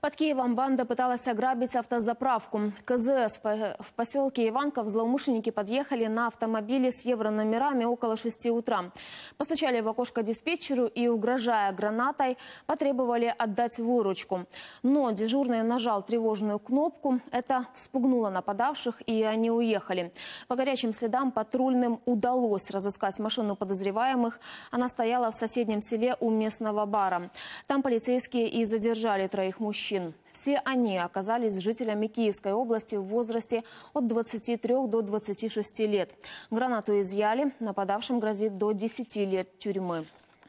Под Киевом банда пыталась ограбить автозаправку. КЗС в поселке Иванков злоумышленники подъехали на автомобиле с евро-номерами около 6 утра. Постучали в окошко диспетчеру и, угрожая гранатой, потребовали отдать выручку. Но дежурный нажал тревожную кнопку. Это спугнуло нападавших, и они уехали. По горячим следам патрульным удалось разыскать машину подозреваемых. Она стояла в соседнем селе у местного бара. Там полицейские и задержали троих мужчин мужчин. Все они оказались жителями Киевской области в возрасте от 23 до 26 лет. Гранату изъяли, нападавшим грозит до 10 лет тюрьмы.